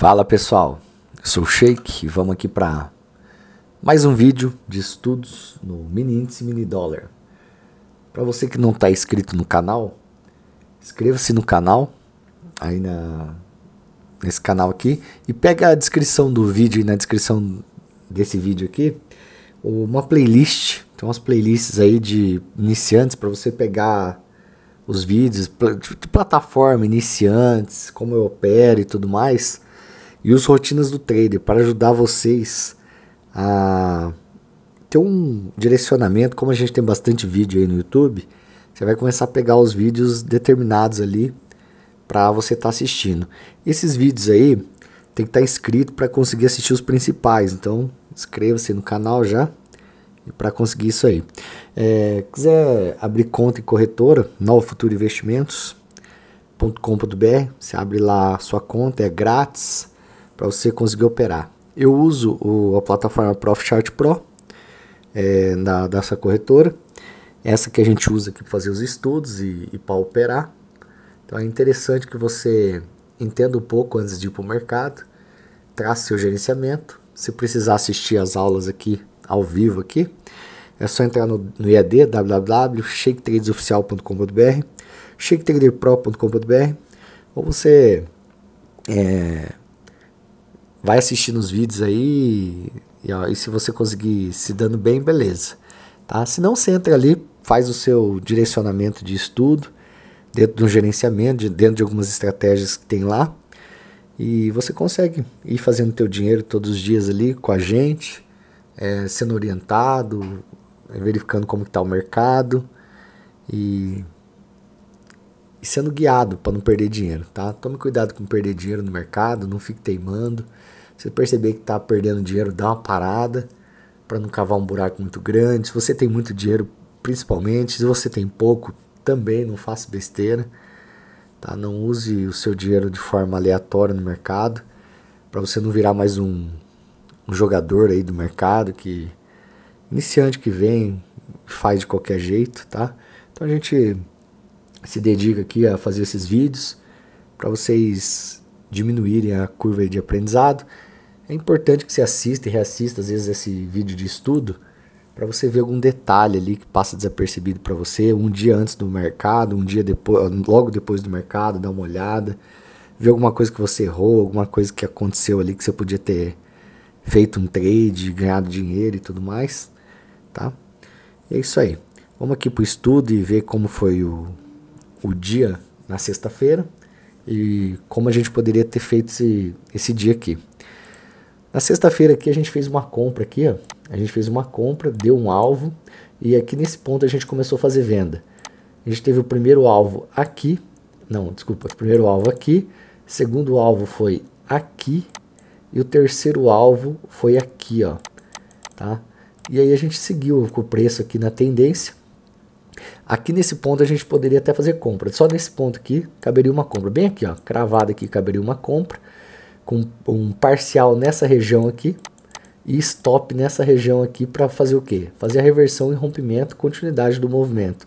Fala pessoal, eu sou o Sheik e vamos aqui para mais um vídeo de estudos no mini índice mini dólar. Para você que não está inscrito no canal, inscreva-se no canal aí na nesse canal aqui e pega a descrição do vídeo e na descrição desse vídeo aqui uma playlist, tem umas playlists aí de iniciantes para você pegar os vídeos tipo, de plataforma iniciantes, como eu opero e tudo mais e os rotinas do trader para ajudar vocês a ter um direcionamento. Como a gente tem bastante vídeo aí no YouTube, você vai começar a pegar os vídeos determinados ali para você estar tá assistindo. Esses vídeos aí tem que estar tá inscrito para conseguir assistir os principais. Então inscreva-se no canal já para conseguir isso aí. É, quiser abrir conta em corretora, futuro novofuturoinvestimentos.com.br, você abre lá a sua conta, é grátis para você conseguir operar. Eu uso o, a plataforma ProfChart Pro é, da, dessa corretora, essa que a gente usa aqui para fazer os estudos e, e para operar. Então é interessante que você entenda um pouco antes de ir para o mercado, traça seu gerenciamento. Se precisar assistir as aulas aqui ao vivo aqui, é só entrar no, no IAD www.shaketradesoficial.com.br, shaketraderpro.com.br ou você é, vai assistindo os vídeos aí e, ó, e, se você conseguir se dando bem, beleza. Tá? Se não, você entra ali, faz o seu direcionamento de estudo dentro do gerenciamento, dentro de algumas estratégias que tem lá e você consegue ir fazendo teu dinheiro todos os dias ali com a gente, é, sendo orientado, verificando como está o mercado e, e sendo guiado para não perder dinheiro, tá? Tome cuidado com perder dinheiro no mercado, não fique teimando você perceber que está perdendo dinheiro, dá uma parada para não cavar um buraco muito grande. Se você tem muito dinheiro, principalmente, se você tem pouco, também não faça besteira. Tá? Não use o seu dinheiro de forma aleatória no mercado, para você não virar mais um, um jogador aí do mercado que iniciante que vem faz de qualquer jeito, tá? Então a gente se dedica aqui a fazer esses vídeos para vocês diminuírem a curva de aprendizado. É importante que você assista e reassista às vezes esse vídeo de estudo para você ver algum detalhe ali que passa desapercebido para você, um dia antes do mercado, um dia depois, logo depois do mercado, dá uma olhada, ver alguma coisa que você errou, alguma coisa que aconteceu ali que você podia ter feito um trade, ganhado dinheiro e tudo mais, tá? E é isso aí. Vamos aqui para o estudo e ver como foi o, o dia na sexta-feira e como a gente poderia ter feito esse, esse dia aqui. Na sexta-feira aqui a gente fez uma compra aqui, ó. A gente fez uma compra, deu um alvo e aqui nesse ponto a gente começou a fazer venda. A gente teve o primeiro alvo aqui, não, desculpa, o primeiro alvo aqui, segundo alvo foi aqui e o terceiro alvo foi aqui, ó, tá? E aí a gente seguiu com o preço aqui na tendência. Aqui nesse ponto a gente poderia até fazer compra. Só nesse ponto aqui caberia uma compra. Bem aqui, ó, cravado aqui caberia uma compra com um parcial nessa região aqui e stop nessa região aqui para fazer o que Fazer a reversão e rompimento, continuidade do movimento.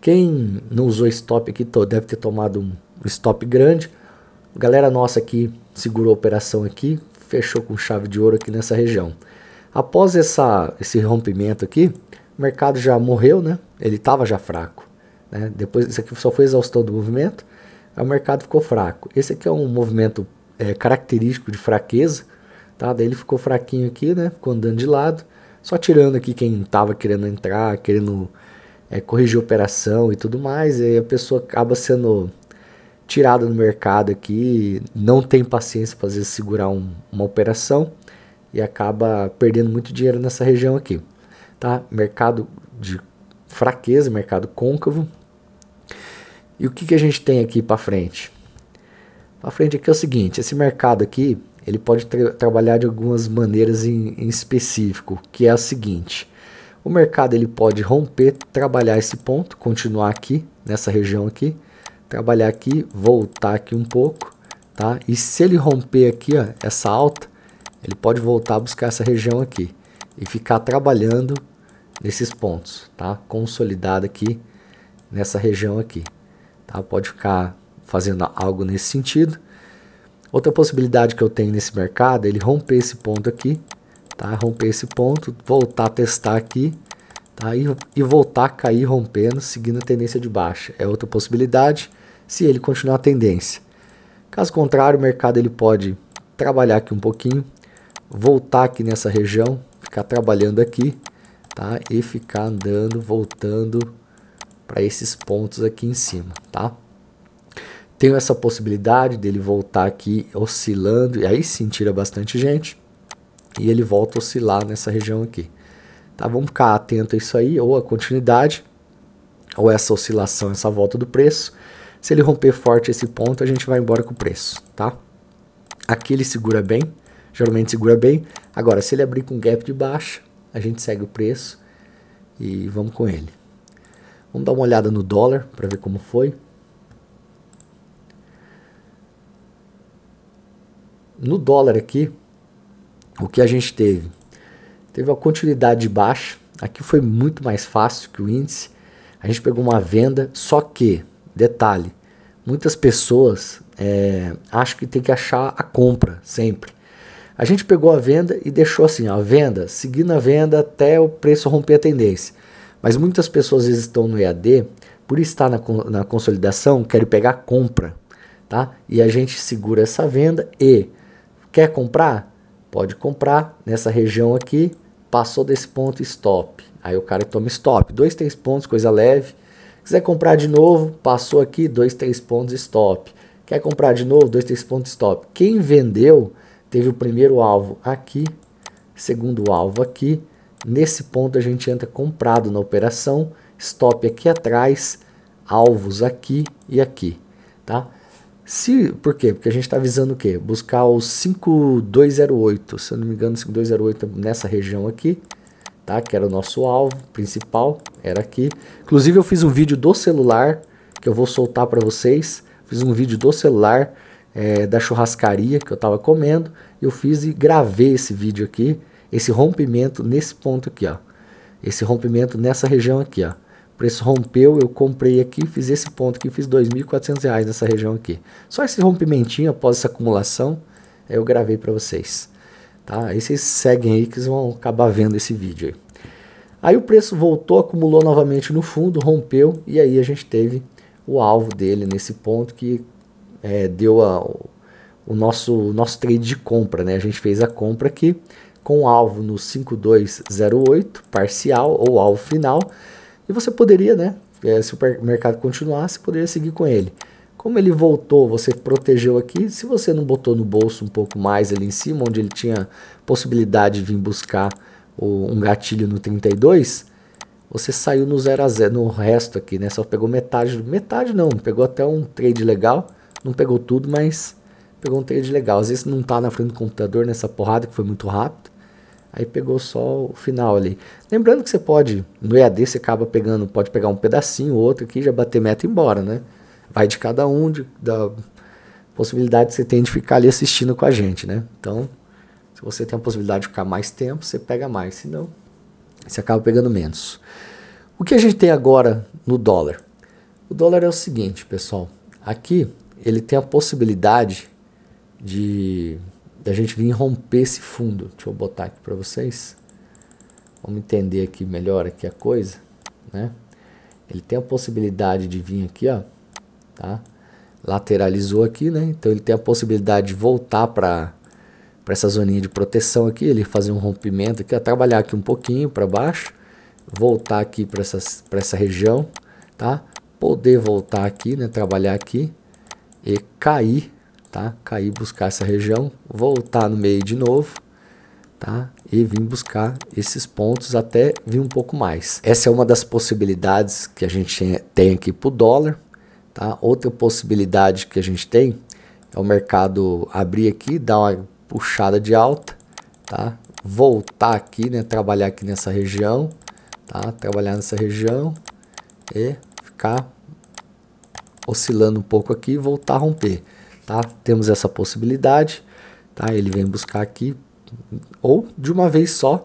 Quem não usou stop aqui deve ter tomado um stop grande. galera nossa aqui segurou a operação aqui, fechou com chave de ouro aqui nessa região. Após essa, esse rompimento aqui, o mercado já morreu, né? Ele estava já fraco. Né? Depois, isso aqui só foi exaustão do movimento, o mercado ficou fraco. Esse aqui é um movimento é, característico de fraqueza. Tá? Daí ele ficou fraquinho aqui, né? Ficou andando de lado. Só tirando aqui quem estava querendo entrar, querendo é, corrigir operação e tudo mais. E aí a pessoa acaba sendo tirada do mercado aqui, não tem paciência para segurar um, uma operação e acaba perdendo muito dinheiro nessa região aqui, tá? Mercado de fraqueza, mercado côncavo. E o que, que a gente tem aqui para frente? Para frente aqui é o seguinte, esse mercado aqui, ele pode tra trabalhar de algumas maneiras em, em específico, que é o seguinte. O mercado ele pode romper, trabalhar esse ponto, continuar aqui, nessa região aqui, trabalhar aqui, voltar aqui um pouco, tá? E se ele romper aqui, ó, essa alta, ele pode voltar a buscar essa região aqui e ficar trabalhando nesses pontos, tá? Consolidado aqui nessa região aqui, tá? Pode ficar fazendo algo nesse sentido. Outra possibilidade que eu tenho nesse mercado é ele romper esse ponto aqui, tá? romper esse ponto, voltar a testar aqui tá? e, e voltar a cair rompendo, seguindo a tendência de baixa. É outra possibilidade se ele continuar a tendência. Caso contrário, o mercado ele pode trabalhar aqui um pouquinho, voltar aqui nessa região, ficar trabalhando aqui, tá? E ficar andando, voltando para esses pontos aqui em cima, tá? Tenho essa possibilidade dele voltar aqui oscilando, e aí sim tira bastante gente, e ele volta a oscilar nessa região aqui. Tá, vamos ficar atento a isso aí, ou a continuidade, ou essa oscilação, essa volta do preço. Se ele romper forte esse ponto, a gente vai embora com o preço, tá? Aqui ele segura bem, geralmente segura bem. Agora, se ele abrir com gap de baixa, a gente segue o preço e vamos com ele. Vamos dar uma olhada no dólar para ver como foi. no dólar aqui, o que a gente teve? Teve uma continuidade de baixa. Aqui foi muito mais fácil que o índice. A gente pegou uma venda, só que, detalhe, muitas pessoas é, acham que tem que achar a compra sempre. A gente pegou a venda e deixou assim, a venda, seguindo a venda até o preço romper a tendência. Mas muitas pessoas às vezes estão no EAD, por estar na, na consolidação, querem pegar compra, tá? E a gente segura essa venda e Quer comprar? Pode comprar nessa região aqui. Passou desse ponto, stop. Aí o cara toma stop. Dois, três pontos, coisa leve. Quiser comprar de novo, passou aqui, dois, três pontos, stop. Quer comprar de novo, dois, três pontos, stop. Quem vendeu teve o primeiro alvo aqui, segundo alvo aqui. Nesse ponto a gente entra comprado na operação, stop aqui atrás, alvos aqui e aqui, tá? Se, por quê? Porque a gente está visando o quê? Buscar o 5208, se eu não me engano, 5208 nessa região aqui, tá? Que era o nosso alvo principal, era aqui. Inclusive eu fiz um vídeo do celular que eu vou soltar para vocês. Fiz um vídeo do celular é, da churrascaria que eu estava comendo. Eu fiz e gravei esse vídeo aqui, esse rompimento nesse ponto aqui, ó. Esse rompimento nessa região aqui, ó preço rompeu, eu comprei aqui, fiz esse ponto aqui, fiz R$ 2.400 nessa região aqui. Só esse rompimentinho após essa acumulação, eu gravei para vocês. Tá? Aí vocês seguem aí que vocês vão acabar vendo esse vídeo aí. Aí o preço voltou, acumulou novamente no fundo, rompeu e aí a gente teve o alvo dele nesse ponto que é, deu a, o nosso, nosso trade de compra. Né? A gente fez a compra aqui com alvo no 5208 parcial ou alvo final e você poderia, né? É, se o mercado continuasse, poderia seguir com ele. Como ele voltou, você protegeu aqui. Se você não botou no bolso um pouco mais ali em cima, onde ele tinha possibilidade de vir buscar um gatilho no 32, você saiu no 0 a 0 no resto aqui, né? Só pegou metade, metade não, pegou até um trade legal, não pegou tudo, mas pegou um trade legal. Às vezes não tá na frente do computador nessa porrada que foi muito rápido aí pegou só o final ali. Lembrando que você pode, no EAD você acaba pegando, pode pegar um pedacinho, outro aqui, já bater meta e embora, né? Vai de cada um, de, da possibilidade que você tem de ficar ali assistindo com a gente, né? Então, se você tem a possibilidade de ficar mais tempo, você pega mais, senão você acaba pegando menos. O que a gente tem agora no dólar? O dólar é o seguinte, pessoal. Aqui ele tem a possibilidade de da gente vir romper esse fundo. Deixa eu botar aqui para vocês. Vamos entender aqui melhor aqui a coisa, né? Ele tem a possibilidade de vir aqui, ó, tá? Lateralizou aqui, né? Então ele tem a possibilidade de voltar para para essa zoninha de proteção aqui, ele fazer um rompimento aqui, ó, trabalhar aqui um pouquinho para baixo, voltar aqui para essa para essa região, tá? Poder voltar aqui, né, trabalhar aqui e cair tá? Cair, buscar essa região, voltar no meio de novo, tá? E vir buscar esses pontos até vir um pouco mais. Essa é uma das possibilidades que a gente tem aqui para o dólar, tá? Outra possibilidade que a gente tem é o mercado abrir aqui, dar uma puxada de alta, tá? Voltar aqui, né? Trabalhar aqui nessa região, tá? Trabalhar nessa região e ficar oscilando um pouco aqui e voltar a romper tá? Temos essa possibilidade, tá? Ele vem buscar aqui ou de uma vez só,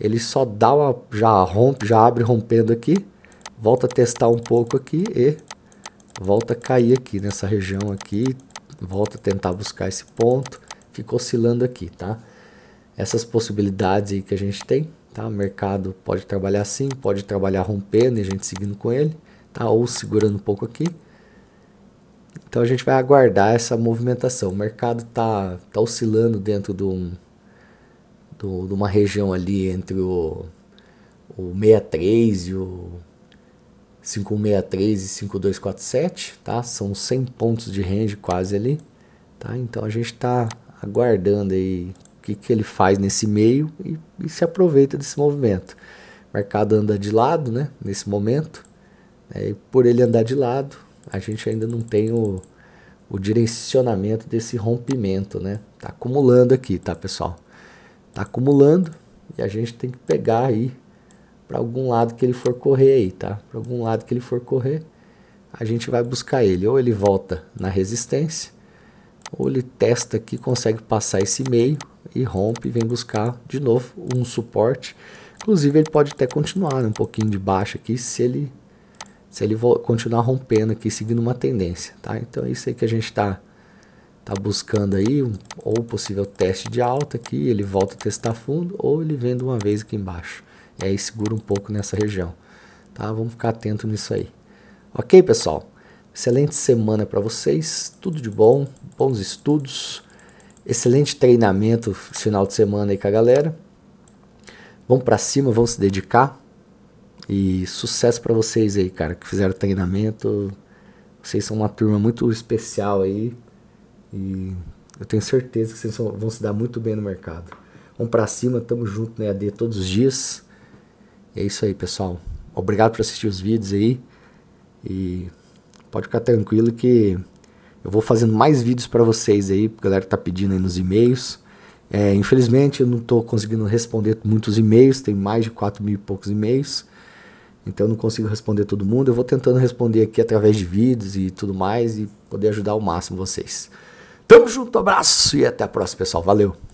ele só dá uma já rompe, já abre rompendo aqui, volta a testar um pouco aqui e volta a cair aqui nessa região aqui, volta a tentar buscar esse ponto, fica oscilando aqui, tá? Essas possibilidades aí que a gente tem, tá? O mercado pode trabalhar assim, pode trabalhar rompendo e a gente seguindo com ele, tá? Ou segurando um pouco aqui. Então a gente vai aguardar essa movimentação. O mercado está tá oscilando dentro de, um, do, de uma região ali entre o, o 63 e o 563 e 5247, tá? São 100 pontos de range quase ali, tá? Então a gente está aguardando aí o que, que ele faz nesse meio e, e se aproveita desse movimento. O mercado anda de lado, né? Nesse momento, né? e por ele andar de lado, a gente ainda não tem o, o direcionamento desse rompimento, né? Tá acumulando aqui, tá, pessoal? Tá acumulando e a gente tem que pegar aí para algum lado que ele for correr aí, tá? Para algum lado que ele for correr, a gente vai buscar ele. Ou ele volta na resistência, ou ele testa aqui, consegue passar esse meio e rompe e vem buscar de novo um suporte. Inclusive ele pode até continuar né, um pouquinho de baixo aqui se ele se ele continuar rompendo aqui, seguindo uma tendência, tá? Então é isso aí que a gente está tá buscando aí, um, ou possível teste de alta aqui, ele volta a testar fundo, ou ele vem de uma vez aqui embaixo. E aí segura um pouco nessa região, tá? Vamos ficar atento nisso aí. Ok, pessoal? Excelente semana para vocês, tudo de bom, bons estudos, excelente treinamento final de semana aí com a galera. Vamos para cima, vamos se dedicar e sucesso para vocês aí, cara, que fizeram treinamento. Vocês são uma turma muito especial aí. E eu tenho certeza que vocês vão se dar muito bem no mercado. Vamos para cima, tamo junto na EAD todos os dias. E é isso aí, pessoal. Obrigado por assistir os vídeos aí. E pode ficar tranquilo que eu vou fazendo mais vídeos para vocês aí, a galera tá pedindo aí nos e-mails. É, infelizmente eu não estou conseguindo responder muitos e-mails, tem mais de 4 mil e poucos e-mails. Então eu não consigo responder todo mundo. Eu vou tentando responder aqui através de vídeos e tudo mais e poder ajudar ao máximo vocês. Tamo junto, abraço e até a próxima, pessoal. Valeu!